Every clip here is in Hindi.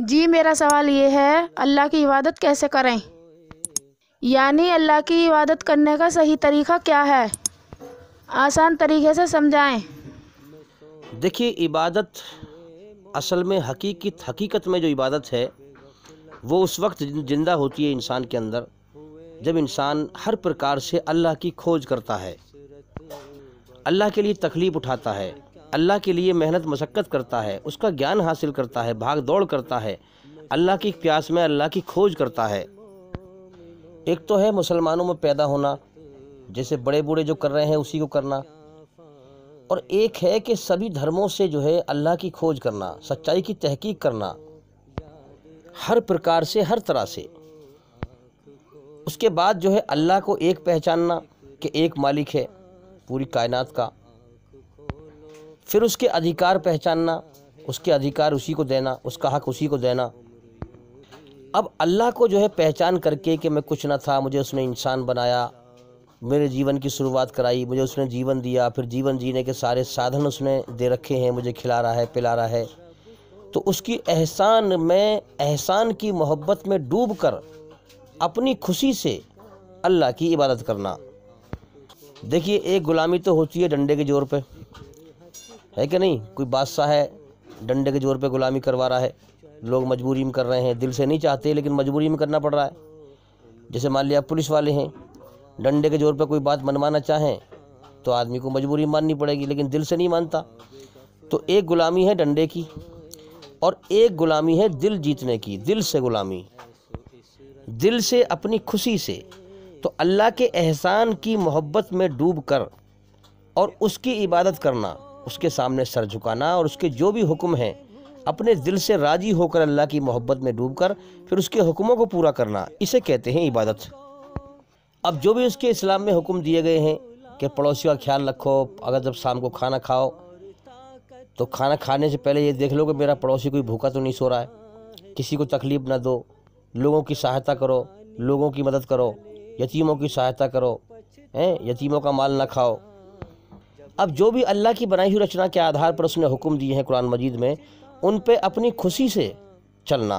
जी मेरा सवाल ये है अल्लाह की इबादत कैसे करें यानी अल्लाह की इबादत करने का सही तरीका क्या है आसान तरीके से समझाएं देखिए इबादत असल में हकीकत हकीकत में जो इबादत है वो उस वक्त जिंदा होती है इंसान के अंदर जब इंसान हर प्रकार से अल्लाह की खोज करता है अल्लाह के लिए तकलीफ़ उठाता है अल्लाह के लिए मेहनत मशक्क़त करता है उसका ज्ञान हासिल करता है भाग दौड़ करता है अल्लाह की प्यास में अल्लाह की खोज करता है एक तो है मुसलमानों में पैदा होना जैसे बड़े बूढ़े जो कर रहे हैं उसी को करना और एक है कि सभी धर्मों से जो है अल्लाह की खोज करना सच्चाई की तहकीक करना हर प्रकार से हर तरह से उसके बाद जो है अल्लाह को एक पहचानना कि एक मालिक है पूरी कायनात का फिर उसके अधिकार पहचानना उसके अधिकार उसी को देना उसका हक उसी को देना अब अल्लाह को जो है पहचान करके कि मैं कुछ ना था मुझे उसने इंसान बनाया मेरे जीवन की शुरुआत कराई मुझे उसने जीवन दिया फिर जीवन जीने के सारे साधन उसने दे रखे हैं मुझे खिला रहा है पिला रहा है तो उसकी एहसान में एहसान की मोहब्बत में डूब कर अपनी खुशी से अल्लाह की इबादत करना देखिए एक ग़ुलामी तो होती है डंडे के जोर पर है कि नहीं कोई बादशाह है डंडे के जोर पे गुलामी करवा रहा है लोग मजबूरी में कर रहे हैं दिल से नहीं चाहते लेकिन मजबूरी में करना पड़ रहा है जैसे मान लिया पुलिस वाले हैं डंडे के जोर पर कोई बात मनवाना चाहें तो आदमी को मजबूरी माननी पड़ेगी लेकिन दिल से नहीं मानता तो एक गुलामी है डंडे की और एक गुलामी है दिल जीतने की दिल से गुलामी दिल से अपनी खुशी से तो अल्लाह के एहसान की मोहब्बत में डूब कर और उसकी इबादत करना उसके सामने सर झुकाना और उसके जो भी हुक्म हैं अपने दिल से राजी होकर अल्लाह की मोहब्बत में डूबकर फिर उसके हुक्मों को पूरा करना इसे कहते हैं इबादत अब जो भी उसके इस्लाम में हुक्म दिए गए हैं कि पड़ोसी का ख्याल रखो अगर जब शाम को खाना खाओ तो खाना खाने से पहले ये देख लो कि मेरा पड़ोसी कोई भूखा तो नहीं सो रहा है किसी को तकलीफ़ ना दो लोगों की सहायता करो लोगों की मदद करो यतीमों की सहायता करो हैं यतीमों का माल ना खाओ अब जो भी अल्लाह की बनाई हुई रचना के आधार पर उसने हुक्म दिए हैं कुरान मजीद में उन पर अपनी खुशी से चलना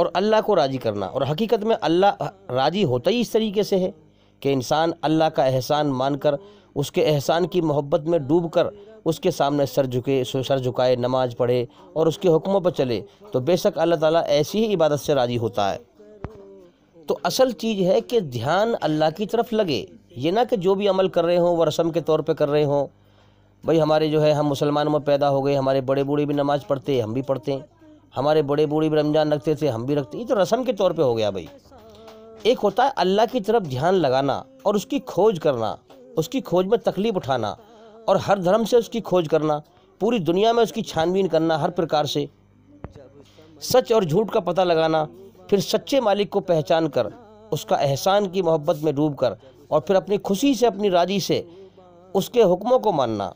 और अल्लाह को राज़ी करना और हकीकत में अल्लाह राज़ी होता ही इस तरीके से है कि इंसान अल्लाह का एहसान मानकर उसके एहसान की मोहब्बत में डूब कर उसके सामने सर झुके सर झुकाए नमाज पढ़े और उसके हुक्मों पर चले तो बेशक अल्लाह ताला ऐसी ही इबादत से राज़ी होता है तो असल चीज़ है कि ध्यान अल्लाह की तरफ लगे ये ना कि जो भी अमल कर रहे हों वह रस्म के तौर पे कर रहे हों भाई हमारे जो है हम मुसलमानों में पैदा हो गए हमारे बड़े बूढ़े भी नमाज़ पढ़ते हम भी पढ़ते हैं हमारे बड़े बूढ़े भी रमज़ान रखते थे हम भी रखते ये तो रस्म के तौर पर हो गया भाई एक होता है अल्लाह की तरफ ध्यान लगाना और उसकी खोज करना उसकी खोज में तकलीफ उठाना और हर धर्म से उसकी खोज करना पूरी दुनिया में उसकी छानबीन करना हर प्रकार से सच और झूठ का पता लगाना फिर सच्चे मालिक को पहचान कर उसका एहसान की मोहब्बत में डूब कर और फिर अपनी खुशी से अपनी राजी से उसके हुक्मों को मानना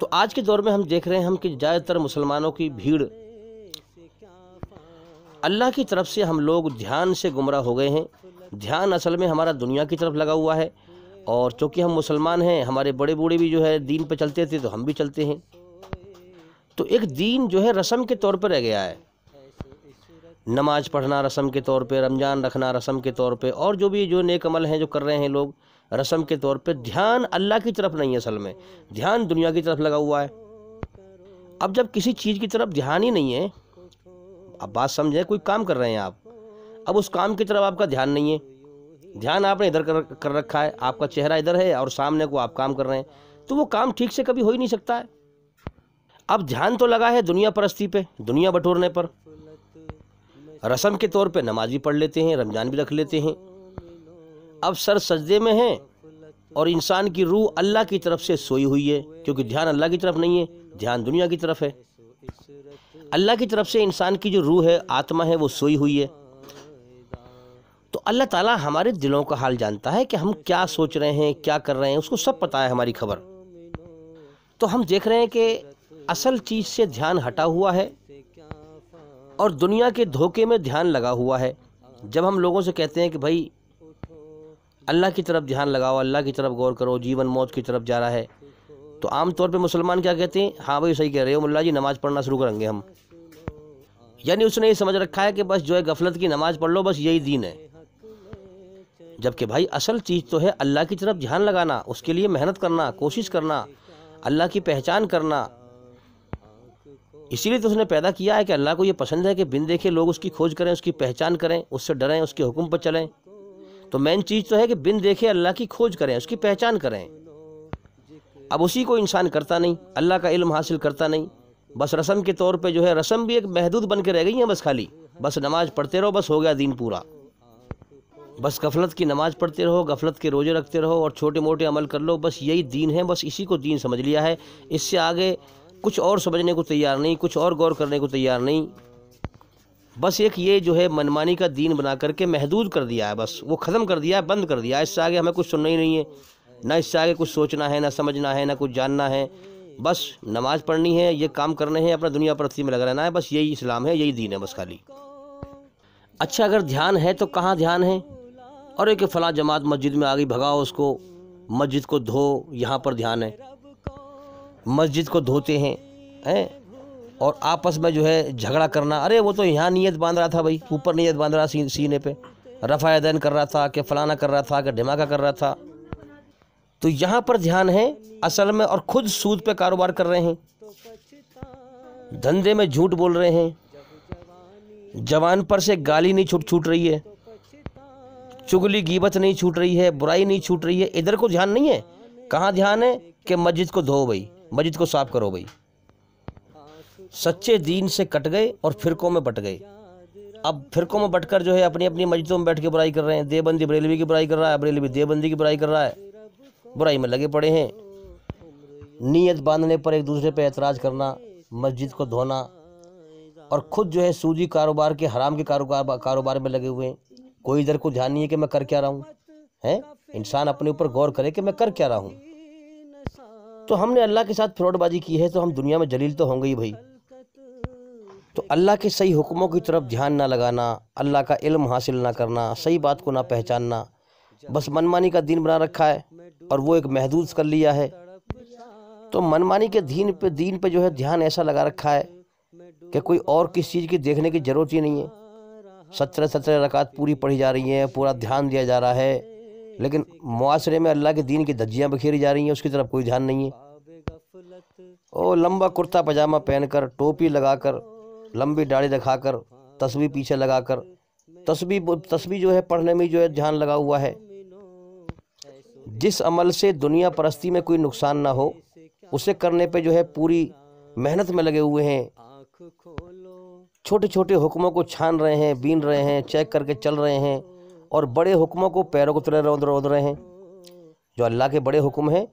तो आज के दौर में हम देख रहे हैं हम कि ज़्यादातर मुसलमानों की भीड़ अल्लाह की तरफ से हम लोग ध्यान से गुमराह हो गए हैं ध्यान असल में हमारा दुनिया की तरफ लगा हुआ है और चूँकि हम मुसलमान हैं हमारे बड़े बूढ़े भी जो है दीन पर चलते थे तो हम भी चलते हैं तो एक दीन जो है रस्म के तौर पर रह गया है नमाज़ पढ़ना रस्म के तौर पे रमज़ान रखना रस्म के तौर पे और जो भी जो नेक अमल हैं जो कर रहे हैं लोग रस्म के तौर पे ध्यान अल्लाह की तरफ नहीं है असल में ध्यान दुनिया की तरफ लगा हुआ है अब जब किसी चीज़ की तरफ ध्यान ही नहीं है अब बात समझें कोई काम कर रहे हैं आप अब उस काम की तरफ आपका ध्यान नहीं है ध्यान आपने इधर कर, कर रखा है आपका चेहरा इधर है और सामने को आप काम कर रहे हैं तो वो काम ठीक से कभी हो ही नहीं सकता है अब ध्यान तो लगा है दुनिया परस्ती पे दुनिया बटोरने पर रसम के तौर पे भी पढ़ लेते हैं रमज़ान भी रख लेते हैं अब सर सजदे में हैं और इंसान की रूह अल्लाह की तरफ से सोई हुई है क्योंकि ध्यान अल्लाह की तरफ नहीं है ध्यान दुनिया की तरफ है अल्लाह की तरफ से इंसान की जो रूह है आत्मा है वो सोई हुई है तो अल्लाह ताला हमारे दिलों का हाल जानता है कि हम क्या सोच रहे हैं क्या कर रहे हैं उसको सब पता है हमारी खबर तो हम देख रहे हैं कि असल चीज़ से ध्यान हटा हुआ है और दुनिया के धोखे में ध्यान लगा हुआ है जब हम लोगों से कहते हैं कि भाई अल्लाह की तरफ ध्यान लगाओ अल्लाह की तरफ गौर करो जीवन मौत की तरफ जा रहा है तो आम तौर पे मुसलमान क्या कहते हैं हाँ भाई सही कह रहे हो मुल्ला जी नमाज़ पढ़ना शुरू करेंगे हम यानी उसने ये समझ रखा है कि बस जो है गफलत की नमाज़ पढ़ लो बस यही दीन है जबकि भाई असल चीज़ तो है अल्लाह की तरफ ध्यान लगाना उसके लिए मेहनत करना कोशिश करना अल्लाह की पहचान करना इसीलिए तो उसने पैदा किया है कि अल्लाह को ये पसंद है कि बिन देखे लोग उसकी खोज करें उसकी पहचान करें उससे डरें उसके हुक्म पर चलें तो मेन चीज़ तो है कि बिन देखे अल्लाह की खोज करें उसकी पहचान करें अब उसी को इंसान करता नहीं अल्लाह का इल्म हासिल करता नहीं बस रस्म के तौर पे जो है रस्म भी एक महदूद बन के रह गई है बस खाली बस नमाज पढ़ते रहो बस हो गया दिन पूरा बस गफलत की नमाज पढ़ते रहो गफलत के रोज़े रखते रहो और छोटे मोटे अमल कर लो बस यही दीन है बस इसी को दीन समझ लिया है इससे आगे कुछ और समझने को तैयार नहीं कुछ और गौर करने को तैयार नहीं बस एक ये जो है मनमानी का दीन बना करके महदूद कर दिया है बस वो ख़त्म कर दिया है बंद कर दिया है इससे आगे हमें कुछ सुनना ही नहीं है ना इससे आगे कुछ सोचना है ना समझना है ना कुछ जानना है बस नमाज़ पढ़नी है ये काम करने हैं अपना दुनिया परस्ती में लग रहना है बस यही इस्लाम है यही दीन है बस खाली अच्छा अगर ध्यान है तो कहाँ ध्यान है और एक फ़लाँ जमात मस्जिद में आ गई भगाओ उसको मस्जिद को धो यहाँ पर ध्यान है मस्जिद को धोते हैं हैं और आपस में जो है झगड़ा करना अरे वो तो यहाँ नीयत बांध रहा था भाई ऊपर नीयत बांध रहा सी, सीने पे रफ़ा दैन कर रहा था कि फ़लाना कर रहा था कि धमाका कर रहा था तो यहाँ पर ध्यान है असल में और खुद सूद पे कारोबार कर रहे हैं धंधे में झूठ बोल रहे हैं जवान पर से गाली नहीं छूट छूट रही है चुगली गीबत नहीं छूट रही है बुराई नहीं छूट रही है इधर को ध्यान नहीं है कहाँ ध्यान है कि मस्जिद को धो भाई मस्जिद को साफ करो भाई सच्चे दीन से कट गए और फिरकों में बट गए अब फिरकों में बटकर जो है अपनी अपनी मस्जिदों में बैठ के बुराई कर रहे हैं देवबंदी बरेलवी की बुराई कर रहा है बरेलवी देवबंदी की बुराई कर रहा है बुराई में लगे पड़े हैं नीयत बांधने पर एक दूसरे पर एतराज़ करना मस्जिद को धोना और खुद जो है सूजी कारोबार के हराम के कारोबार कारोबार में लगे हुए हैं कोई इधर को ध्यान नहीं है कि मैं कर क्या रहा हूँ हैं इंसान अपने ऊपर गौर करे कि मैं कर क्या रहा हूँ तो हमने अल्लाह के साथ फ्रॉडबाजी की है तो हम दुनिया में जलील तो होंगे ही भाई तो अल्लाह के सही हुक्मों की तरफ ध्यान ना लगाना अल्लाह का इल्म हासिल ना करना सही बात को ना पहचानना बस मनमानी का दीन बना रखा है और वो एक महदूद कर लिया है तो मनमानी के दीन पे दीन पे जो है ध्यान ऐसा लगा रखा है कि कोई और किस चीज़ की देखने की ज़रूरत ही नहीं है सत्रह सत्रह रकात पूरी पढ़ी जा रही है पूरा ध्यान दिया जा रहा है लेकिन मुआरे में अल्लाह के दीन की धज्जियाँ बखेरी जा रही हैं उसकी तरफ कोई ध्यान नहीं है ओ लंबा कुर्ता पजामा पहनकर टोपी लगाकर लंबी दाढ़ी दिखाकर तस्वीर पीछे लगाकर तस्वीर तस्वीर जो है पढ़ने में जो है ध्यान लगा हुआ है जिस अमल से दुनिया परस्ती में कोई नुकसान ना हो उसे करने पे जो है पूरी मेहनत में लगे हुए हैं छोटे छोटे हुक्मों को छान रहे हैं बीन रहे हैं चेक करके चल रहे हैं और बड़े हुक्मों को पैरों को तले रौंद रोद रहे हैं जो अल्लाह के बड़े हुक्म हैं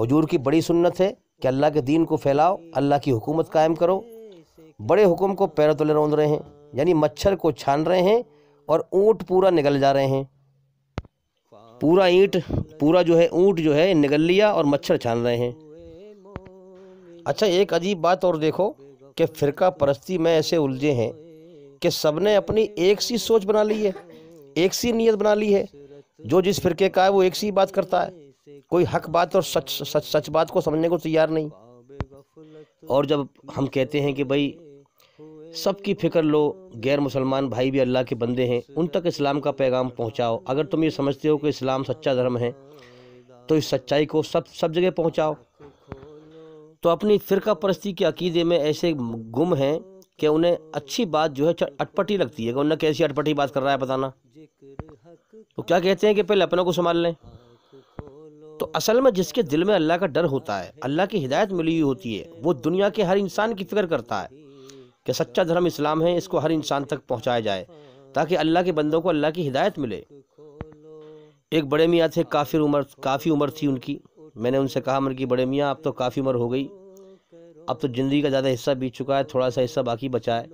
हजूर की बड़ी सुन्नत है कि अल्लाह के दीन को फैलाओ अल्लाह की हुकूमत कायम करो बड़े हुक्म को पैरों तले रोंद रहे हैं यानी मच्छर को छान रहे हैं और ऊँट पूरा निकल जा रहे हैं पूरा ईंट पूरा जो है ऊँट जो है निकल लिया और मच्छर छान रहे हैं अच्छा एक अजीब बात और देखो कि फ़िरका परस्ती में ऐसे उलझे हैं कि सबने अपनी एक सी सोच बना ली है एक सी नीयत बना ली है जो जिस फिरके का है वो एक सी बात करता है कोई हक बात और सच सच सच बात को समझने को तैयार नहीं और जब हम कहते हैं कि भाई सबकी फ़िक्र लो गैर मुसलमान भाई भी अल्लाह के बंदे हैं उन तक इस्लाम का पैगाम पहुंचाओ अगर तुम ये समझते हो कि इस्लाम सच्चा धर्म है तो इस सच्चाई को सब सब जगह पहुंचाओ तो अपनी फ़िरका परस्ती के अकीदे में ऐसे गुम हैं कि उन्हें अच्छी बात जो है अटपटी लगती है कि उन्हें कैसी अटपटी बात कर रहा है बताना तो क्या कहते हैं कि पहले अपनों को संभाल लें तो असल में जिसके दिल में अल्लाह का डर होता है अल्लाह की हिदायत मिली हुई होती है वो दुनिया के हर इंसान की फिक्र करता है कि सच्चा धर्म इस्लाम है इसको हर इंसान तक पहुंचाया जाए ताकि अल्लाह के बंदों को अल्लाह की हिदायत मिले एक बड़े मियाँ थे काफ़ी उम्र काफ़ी उम्र थी उनकी मैंने उनसे कहा मन की बड़े मियाँ आप तो काफ़ी उम्र हो गई अब तो ज़िंदगी का ज़्यादा हिस्सा बीत चुका है थोड़ा सा हिस्सा बाकी बचा है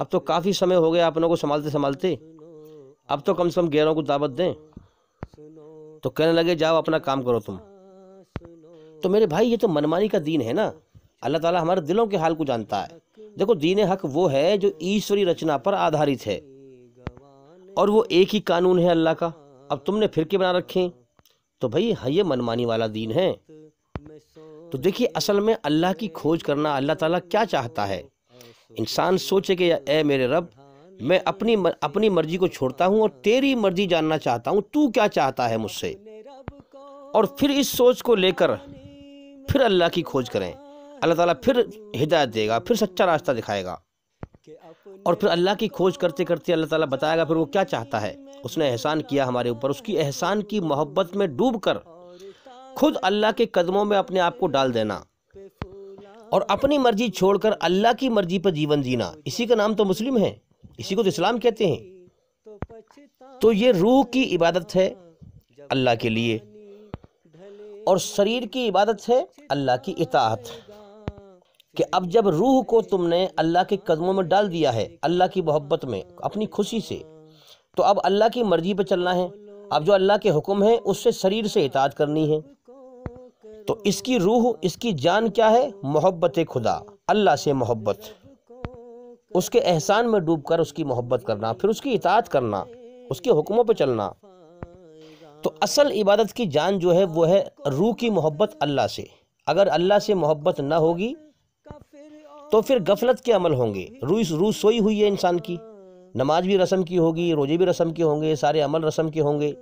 अब तो काफ़ी समय हो गया आप लोगों को संभालते संभालते अब तो कम से कम गैरों को दावत दें तो कहने लगे जाओ अपना काम करो तुम तो मेरे भाई ये तो मनमानी का दीन है ना अल्लाह ताला हमारे दिलों के हाल को जानता है देखो दीन हक वो है जो ईश्वरी रचना पर आधारित है और वो एक ही कानून है अल्लाह का अब तुमने फिर के बना रखे तो भाई हाँ, ये मनमानी वाला दीन है तो देखिए असल में अल्लाह की खोज करना अल्लाह ताला क्या चाहता है इंसान सोचे कि ए मेरे रब मैं अपनी मर, अपनी मर्जी को छोड़ता हूँ और तेरी मर्जी जानना चाहता हूँ तू क्या चाहता है मुझसे और फिर इस सोच को लेकर फिर अल्लाह की खोज करें अल्लाह ताला फिर हिदायत देगा फिर सच्चा रास्ता दिखाएगा और फिर अल्लाह की खोज करते करते अल्लाह ताला बताएगा फिर वो क्या चाहता है उसने एहसान किया हमारे ऊपर उसकी एहसान की मोहब्बत में डूब कर खुद अल्लाह के कदमों में अपने आप को डाल देना और अपनी मर्जी छोड़कर अल्लाह की मर्जी पर जीवन जीना इसी का नाम तो मुस्लिम है इसी को तो इस्लाम कहते हैं तो ये रूह की इबादत है अल्लाह के लिए और शरीर की इबादत है अल्लाह की इताहत कि अब जब रूह को तुमने अल्लाह के कदमों में डाल दिया है अल्लाह की मोहब्बत में अपनी खुशी से तो अब अल्लाह की मर्जी पर चलना है अब जो अल्लाह के हुक्म है उससे शरीर से इताज करनी है तो इसकी रूह इसकी जान क्या है मोहब्बत खुदा अल्लाह से मोहब्बत उसके एहसान में डूबकर उसकी मोहब्बत करना फिर उसकी इतात करना उसके हुक्मों पर चलना तो असल इबादत की जान जो है वो है रूह की मोहब्बत अल्लाह से अगर अल्लाह से मोहब्बत ना होगी तो फिर गफलत के अमल होंगे रूह रूह सोई हुई है इंसान की नमाज भी रस्म की होगी रोजे भी रस्म के होंगे सारे अमल रस्म के होंगे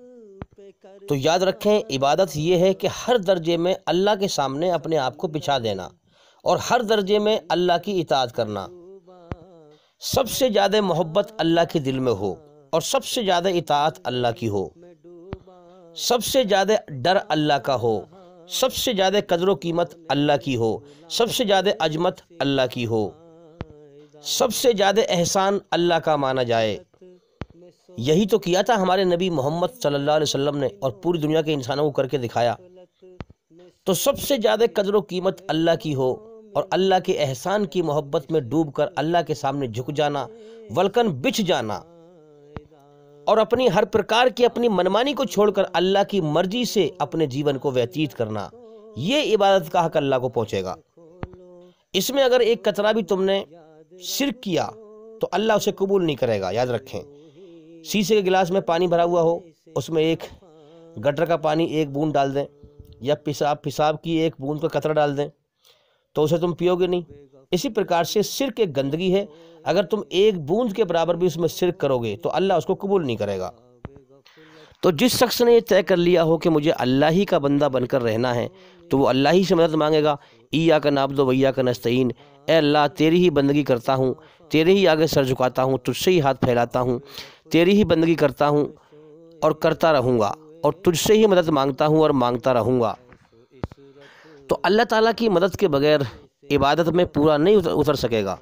तो याद रखें इबादत ये है कि हर दर्जे में अल्लाह के सामने अपने आप को पिछा देना और हर दर्जे में अल्लाह की इतात करना सबसे ज़्यादा मोहब्बत अल्लाह के दिल में हो और सबसे ज़्यादा इतात अल्लाह की हो सबसे ज़्यादा डर अल्लाह का हो सबसे ज़्यादा कदर कीमत अल्लाह की हो सबसे ज़्यादा अजमत अल्लाह की हो सबसे ज़्यादा एहसान अल्लाह का माना जाए यही तो किया था हमारे नबी मोहम्मद सल्लल्लाहु अलैहि वसल्लम ने और पूरी दुनिया के इंसानों को करके दिखाया तो सबसे ज़्यादा कदर व कीमत अल्लाह की हो और अल्लाह के एहसान की मोहब्बत में डूब कर अल्लाह के सामने झुक जाना वलकन बिछ जाना और अपनी हर प्रकार की अपनी मनमानी को छोड़कर अल्लाह की मर्जी से अपने जीवन को व्यतीत करना ये इबादत का हक अल्लाह को पहुँचेगा इसमें अगर एक कतरा भी तुमने शिरक किया तो अल्लाह उसे कबूल नहीं करेगा याद रखें शीशे के गिलास में पानी भरा हुआ हो उसमें एक गटर का पानी एक बूंद डाल दें या पिसाब पिसाब की एक बूंद का कतरा डाल दें तो उसे तुम पियोगे नहीं इसी प्रकार से सिर एक गंदगी है अगर तुम एक बूंद के बराबर भी उसमें सिर करोगे तो अल्लाह उसको कबूल नहीं करेगा तो जिस शख्स ने यह तय कर लिया हो कि मुझे अल्लाह ही का बंदा बनकर रहना है तो वो अल्लाह ही से मदद मांगेगा ईया का नाब दो वैया का नस्तीन ए अल्लाह तेरी ही बंदगी करता हूँ तेरे ही आगे सर झुकाता हूँ तुझसे ही हाथ फैलाता हूँ तेरी ही बंदगी करता हूँ और करता रहूँगा और तुझसे ही मदद मांगता हूँ और मांगता रहूँगा तो अल्लाह ताला की मदद के बगैर इबादत में पूरा नहीं उतर, उतर सकेगा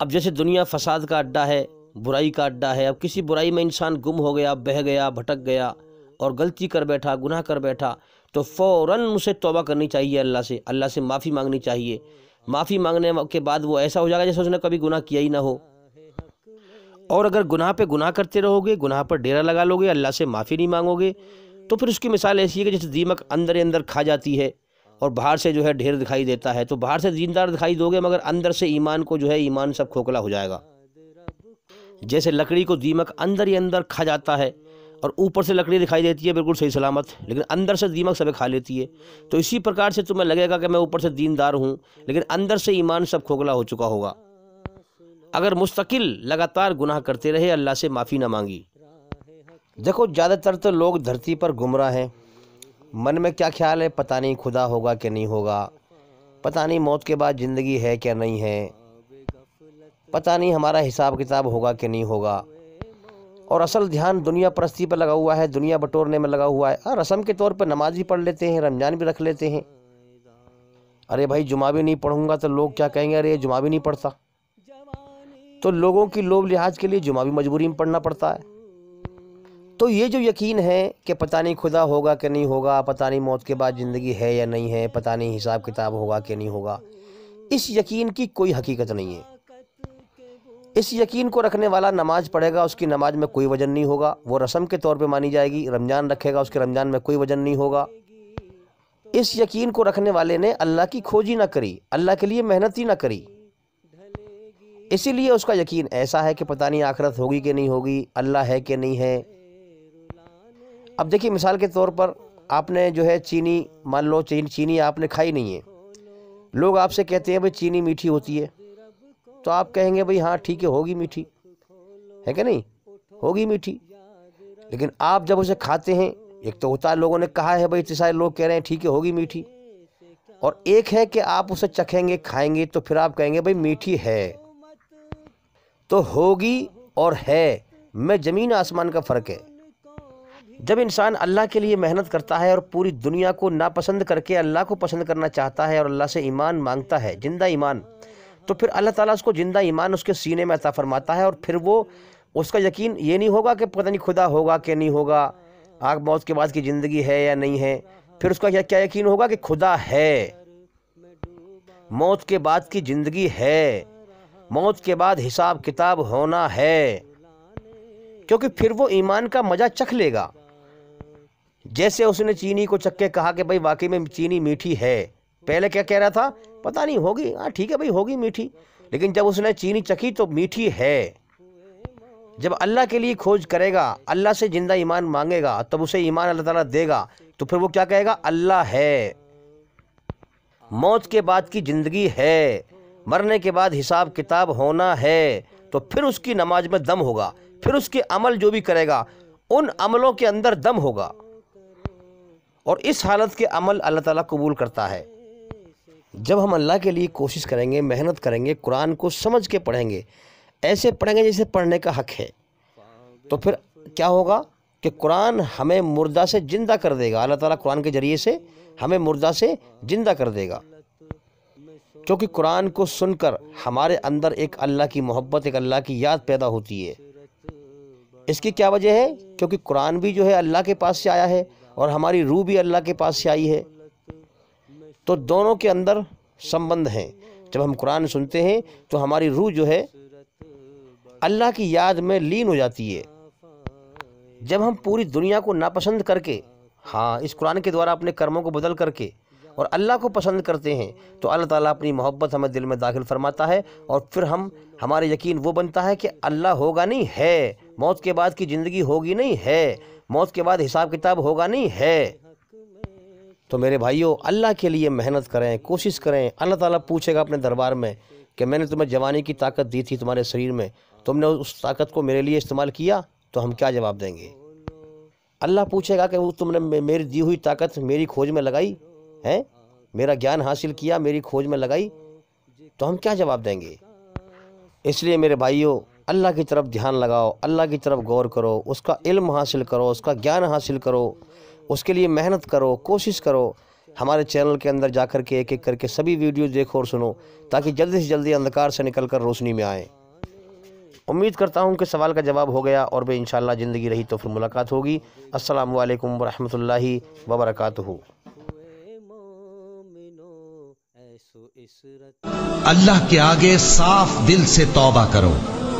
अब जैसे दुनिया फसाद का अड्डा है बुराई का अड्डा है अब किसी बुराई में इंसान गुम हो गया बह गया भटक गया और गलती कर बैठा गुनाह कर बैठा तो फ़ौर उसे तोबा करनी चाहिए अल्लाह से अल्लाह से माफ़ी मांगनी चाहिए माफ़ी मांगने के बाद वो ऐसा हो जाएगा जैसे उसने कभी गुनाह किया ही ना हो और अगर गुनाह पे गुनाह करते रहोगे गुनाह पर डेरा लगा लोगे अल्लाह से माफ़ी नहीं मांगोगे तो फिर उसकी मिसाल ऐसी है कि जैसे दीमक अंदर ही अंदर खा जाती है और बाहर से जो है ढेर दिखाई देता है तो बाहर से दीनदार दिखाई दोगे मगर अंदर से ईमान को जो है ईमान सब खोखला हो जाएगा जैसे लकड़ी को दीमक अंदर ही अंदर खा जाता है और ऊपर से लकड़ी दिखाई देती है बिल्कुल सही सलामत लेकिन अंदर से दीमक सब खा लेती है तो इसी प्रकार से तुम्हें लगेगा कि मैं ऊपर से दीनदार हूँ लेकिन अंदर से ईमान सब खोखला हो चुका होगा अगर मुस्तकिल लगातार गुनाह करते रहे अल्लाह से माफ़ी ना मांगी देखो ज़्यादातर तो लोग धरती पर गुमराह हैं मन में क्या ख्याल है पता नहीं खुदा होगा कि नहीं होगा पता नहीं मौत के बाद ज़िंदगी है क्या नहीं है पता नहीं हमारा हिसाब किताब होगा कि नहीं होगा और असल ध्यान दुनिया परस्ती पर लगा हुआ है दुनिया बटोरने में लगा हुआ है रस्म हाँ, रसम के तौर पर नमाज भी पढ़ लेते हैं रमज़ान भी रख लेते हैं अरे भाई जुमा भी नहीं पढ़ूंगा तो लोग क्या कहेंगे अरे जुमा भी नहीं पढ़ता तो लोगों की लोभ लिहाज के लिए जुमा भी मजबूरी में पढ़ना पड़ता है तो ये जो यकीन है कि पता नहीं खुदा होगा कि नहीं होगा पता नहीं मौत के बाद ज़िंदगी है या नहीं है पता नहीं हिसाब किताब होगा कि नहीं होगा इस यकीन की कोई हकीकत नहीं है इस यकीन को रखने वाला नमाज पढ़ेगा उसकी नमाज में कोई वजन नहीं होगा वो रस्म के तौर पे मानी जाएगी रमज़ान रखेगा उसके रमज़ान में कोई वजन नहीं होगा इस यकीन को रखने वाले ने अल्लाह की खोजी ना करी अल्लाह के लिए मेहनत ही ना करी इसीलिए उसका यकीन ऐसा है कि पता नहीं आखरत होगी कि नहीं होगी अल्लाह है कि नहीं है अब देखिए मिसाल के तौर पर आपने जो है चीनी मान लो चीनी चीनी आपने खाई नहीं है लोग आपसे कहते हैं भाई चीनी मीठी होती है तो आप कहेंगे भाई हाँ ठीक है होगी मीठी है कि नहीं होगी मीठी लेकिन आप जब उसे खाते हैं एक तो होता है लोगों ने कहा है भाई इतने सारे लोग कह रहे हैं ठीक है होगी मीठी और एक है कि आप उसे चखेंगे खाएंगे तो फिर आप कहेंगे भाई मीठी है तो होगी और है मैं ज़मीन आसमान का फ़र्क है जब इंसान अल्लाह के लिए मेहनत करता है और पूरी दुनिया को नापसंद करके अल्लाह को पसंद करना चाहता है और अल्लाह से ईमान मांगता है ज़िंदा ईमान तो फिर अल्लाह ताला उसको ज़िंदा ईमान उसके सीने में अता फरमाता है और फिर वो उसका यकीन ये नहीं होगा कि पता नहीं खुदा होगा कि नहीं होगा आग मौत के बाद की ज़िंदगी है या नहीं है फिर उसका क्या क्या यकीन होगा कि खुदा है मौत के बाद की ज़िंदगी है मौत के बाद हिसाब किताब होना है क्योंकि फिर वो ईमान का मज़ा चख लेगा जैसे उसने चीनी को चख के कहा कि भाई वाकई में चीनी मीठी है पहले क्या कह रहा था पता नहीं होगी हाँ ठीक है भाई होगी मीठी लेकिन जब उसने चीनी चखी तो मीठी है जब अल्लाह के लिए खोज करेगा अल्लाह से ज़िंदा ईमान मांगेगा तब उसे ईमान अल्लाह ताला देगा तो फिर वो क्या कहेगा अल्लाह है मौत के बाद की ज़िंदगी है मरने के बाद हिसाब किताब होना है तो फिर उसकी नमाज में दम होगा फिर उसके अमल जो भी करेगा उन अमलों के अंदर दम होगा और इस हालत के अमल अल्लाह ताला कबूल करता है जब हम अल्लाह के लिए कोशिश करेंगे मेहनत करेंगे कुरान को समझ के पढ़ेंगे ऐसे पढ़ेंगे जैसे पढ़ने का हक है तो फिर क्या होगा कि कुरान हमें मुर्दा से ज़िंदा कर देगा अल्लाह ताला कुरान के ज़रिए से हमें मुर्दा से ज़िंदा कर देगा क्योंकि कुरान को सुनकर हमारे अंदर एक अल्लाह की मोहब्बत एक अल्लाह की याद पैदा होती है इसकी क्या वजह है क्योंकि कुरान भी जो है अल्लाह के पास से आया है और हमारी रूह भी अल्लाह के पास से आई है तो दोनों के अंदर संबंध हैं जब हम कुरान सुनते हैं तो हमारी रूह जो है अल्लाह की याद में लीन हो जाती है जब हम पूरी दुनिया को नापसंद करके हाँ इस कुरान के द्वारा अपने कर्मों को बदल करके और अल्लाह को पसंद करते हैं तो अल्लाह ताला अपनी मोहब्बत हमें दिल में दाखिल फरमाता है और फिर हम हमारे यकीन वो बनता है कि अल्लाह होगा नहीं है मौत के बाद की ज़िंदगी होगी नहीं है मौत के बाद हिसाब किताब होगा नहीं है तो मेरे भाइयों अल्लाह के लिए मेहनत करें कोशिश करें अल्लाह ताला पूछेगा अपने दरबार में कि मैंने तुम्हें जवानी की ताकत दी थी तुम्हारे शरीर में तुमने उस ताकत को मेरे लिए इस्तेमाल किया तो हम क्या जवाब देंगे अल्लाह पूछेगा कि वो तुमने मेरी दी हुई ताकत मेरी खोज में लगाई हैं मेरा ज्ञान हासिल किया मेरी खोज में लगाई तो हम क्या जवाब देंगे इसलिए मेरे भाइयों अल्लाह की तरफ ध्यान लगाओ अल्लाह की तरफ गौर करो उसका इल्म हासिल करो उसका ज्ञान हासिल करो उसके लिए मेहनत करो कोशिश करो हमारे चैनल के अंदर जा कर के एक एक करके सभी वीडियो देखो और सुनो ताकि जल्दी से जल्दी अंधकार से निकल कर रोशनी में आएँ उम्मीद करता हूँ कि सवाल का जवाब हो गया और भाई इन ज़िंदगी रही तो फिर मुलाकात होगी असलकम वरहमल वबरकू अल्लाह के आगे साफ दिल से तौबा करो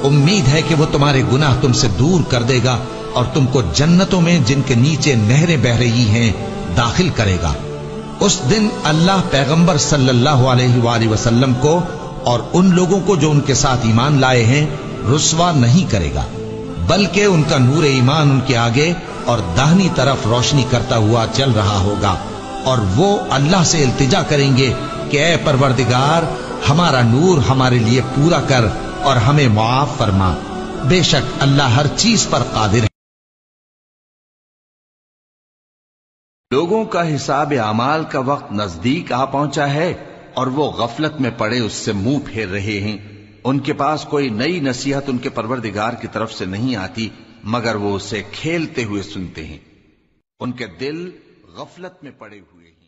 उम्मीद है कि वो तुम्हारे गुनाह तुमसे दूर कर देगा और तुमको जन्नतों में जिनके नीचे नहरें बह रही हैं दाखिल करेगा उस दिन अल्लाह पैगंबर सल्लल्लाहु अलैहि वसल्लम को और उन लोगों को जो उनके साथ ईमान लाए हैं रुसवा नहीं करेगा बल्कि उनका नूर ईमान उनके आगे और दाहनी तरफ रोशनी करता हुआ चल रहा होगा और वो अल्लाह से इल्तिजा करेंगे कि ए परवरदिगार हमारा नूर हमारे लिए पूरा कर और हमें मुआफ फरमा बेशक अल्लाह हर चीज पर कादिर है लोगों का हिसाब अमाल का वक्त नजदीक आ पहुंचा है और वो गफलत में पड़े उससे मुंह फेर रहे हैं उनके पास कोई नई नसीहत उनके परवरदिगार की तरफ से नहीं आती मगर वो उसे खेलते हुए सुनते हैं उनके दिल गफलत में पड़े हुए हैं